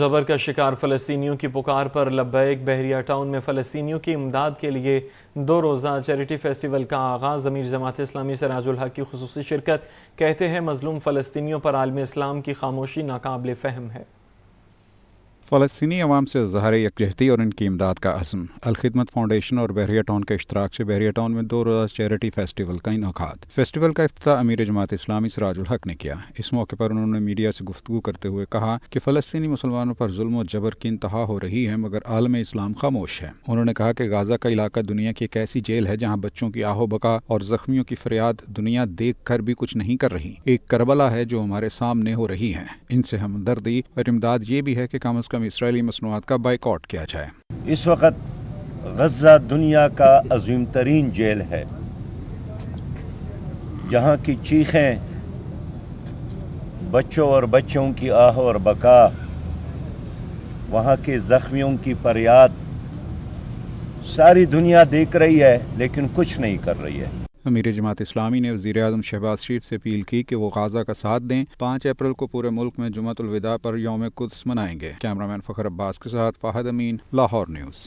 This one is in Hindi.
जबर का शिकार फलस्तियों की पुकार पर लब्बैक बहरिया टाउन में फलस्तियों की इमदाद के लिए दो रोज़ा चैरिटी फेस्टिवल का आगाज़ अमीर जमात इस्लामी सराजुल हक की खसूस शिरकत कहते हैं मजलूम फलस्तियों पर आलम इस्लाम की खामोशी नाकबले फ़हम है फ़लस्तनी आवाम से जहर यकजहती और इनकी इमदाद का असम अलखदमत फाउंडेशन और बहरिया टाउन के अश्तराक से बहरिया टाउन में दो रोज़ा चैरिटी फेस्टिवल का इनका फेस्टिवल का अफ्त अमीर जमात इस्लामी सराजुल हक ने किया इस मौके पर उन्होंने मीडिया से गुफ्तु करते हुए कहा कि फ़लस्तनी मुसलमानों पर जुल्म और जबर की इंतहा हो रही है मगर आलम इस्लाम खामोश है उन्होंने कहा कि गाजा का इलाका दुनिया की एक ऐसी जेल है जहाँ बच्चों की आहोबका और जख्मियों की फरियाद दुनिया देख कर भी कुछ नहीं कर रही एक करबला है जो हमारे सामने हो रही है इनसे हमदर्दी और इमदाद ये भी है कि कम अज़ कम तमाम इसराइली मसनूआत का बाइकआउट किया जाए इस वक्त गजा दुनिया का अजीम तरीन जेल है यहाँ की चीखें बच्चों और बच्चों की आह और बका वहाँ के ज़ख्मियों की फरियाद सारी दुनिया देख रही है लेकिन कुछ नहीं कर रही है अमीर जमात इस्लामी ने वजी अजम शहबाज शरीफ से अपील की कि वो गाजा का साथ दें पाँच अप्रैल को पूरे मुल्क में जुमतुलविदा पर योम कुद्स मनाएंगे कैमरामैन फ़खर अब्बास के साथ फ़ाहद अमीन लाहौर न्यूज़